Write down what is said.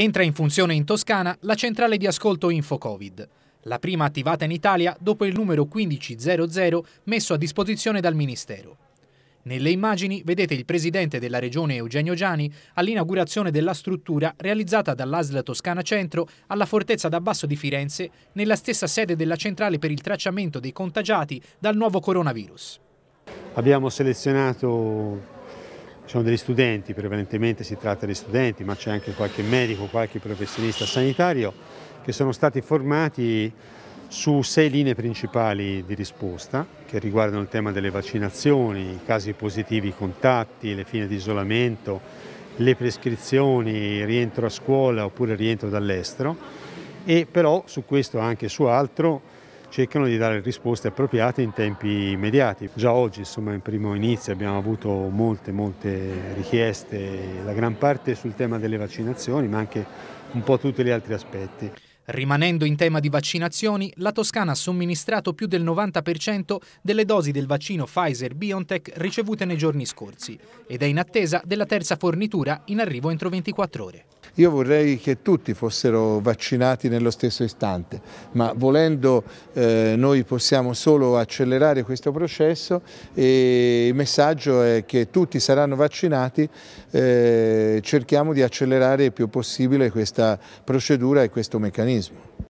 Entra in funzione in Toscana la centrale di ascolto InfoCovid, la prima attivata in Italia dopo il numero 1500 messo a disposizione dal Ministero. Nelle immagini vedete il presidente della regione Eugenio Giani all'inaugurazione della struttura realizzata dall'ASL Toscana Centro alla fortezza d'Abbasso di Firenze, nella stessa sede della centrale per il tracciamento dei contagiati dal nuovo coronavirus. Abbiamo selezionato sono degli studenti, prevalentemente si tratta di studenti, ma c'è anche qualche medico, qualche professionista sanitario che sono stati formati su sei linee principali di risposta che riguardano il tema delle vaccinazioni, i casi positivi, i contatti, le fine di isolamento, le prescrizioni, rientro a scuola oppure rientro dall'estero e però su questo e anche su altro cercano di dare risposte appropriate in tempi immediati. Già oggi, insomma, in primo inizio abbiamo avuto molte, molte richieste, la gran parte sul tema delle vaccinazioni, ma anche un po' tutti gli altri aspetti. Rimanendo in tema di vaccinazioni, la Toscana ha somministrato più del 90% delle dosi del vaccino Pfizer-BioNTech ricevute nei giorni scorsi ed è in attesa della terza fornitura in arrivo entro 24 ore. Io vorrei che tutti fossero vaccinati nello stesso istante, ma volendo eh, noi possiamo solo accelerare questo processo e il messaggio è che tutti saranno vaccinati, eh, cerchiamo di accelerare il più possibile questa procedura e questo meccanismo.